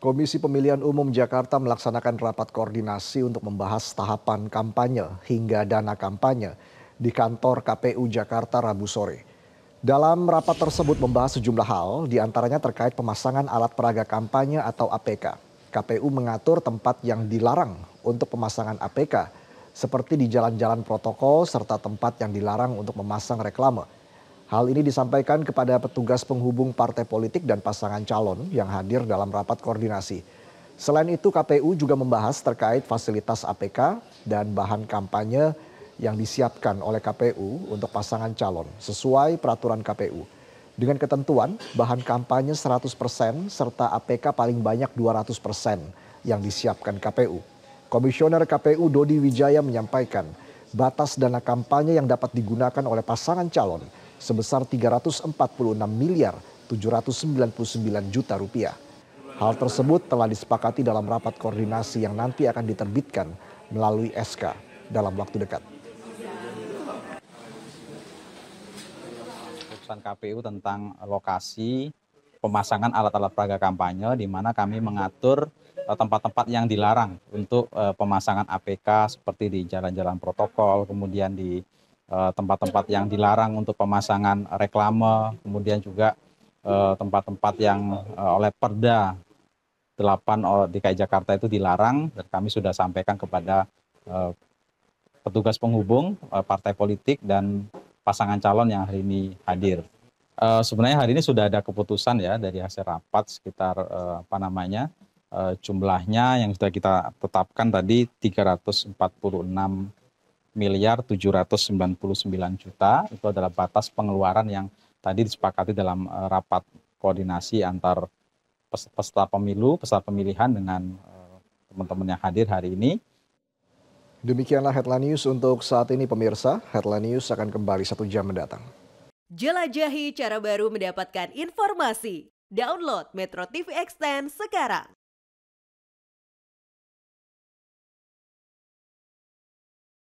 Komisi Pemilihan Umum Jakarta melaksanakan rapat koordinasi untuk membahas tahapan kampanye hingga dana kampanye di kantor KPU Jakarta Rabu sore. Dalam rapat tersebut membahas sejumlah hal, diantaranya terkait pemasangan alat peraga kampanye atau APK. KPU mengatur tempat yang dilarang untuk pemasangan APK, seperti di jalan-jalan protokol serta tempat yang dilarang untuk memasang reklame Hal ini disampaikan kepada petugas penghubung partai politik dan pasangan calon yang hadir dalam rapat koordinasi. Selain itu KPU juga membahas terkait fasilitas APK dan bahan kampanye yang disiapkan oleh KPU untuk pasangan calon sesuai peraturan KPU. Dengan ketentuan bahan kampanye 100% serta APK paling banyak 200% yang disiapkan KPU. Komisioner KPU Dodi Wijaya menyampaikan batas dana kampanye yang dapat digunakan oleh pasangan calon sebesar 346 miliar 799 juta rupiah. Hal tersebut telah disepakati dalam rapat koordinasi yang nanti akan diterbitkan melalui SK dalam waktu dekat. Keputusan KPU tentang lokasi pemasangan alat-alat peraga kampanye di mana kami mengatur eh, tempat-tempat yang dilarang untuk eh, pemasangan APK seperti di jalan-jalan protokol, kemudian di Eh, tempat-tempat yang dilarang untuk pemasangan reklame, kemudian juga eh, tempat-tempat yang eh, oleh Perda 8 DKI Jakarta itu dilarang dan kami sudah sampaikan kepada petugas penghubung partai politik dan pasangan calon yang hari ini hadir. Sebenarnya hari ini sudah ada keputusan ya dari hasil rapat sekitar apa namanya jumlahnya yang sudah kita tetapkan tadi 346 miliar 799 juta itu adalah batas pengeluaran yang tadi disepakati dalam eh, rapat koordinasi antar peserta pemilu, peserta pemilihan dengan eh, teman-teman yang hadir hari ini. Demikianlah Headline News untuk saat ini pemirsa. Headline News akan kembali satu jam mendatang. Jelajahi cara baru mendapatkan informasi. Download Metro TV Extend sekarang.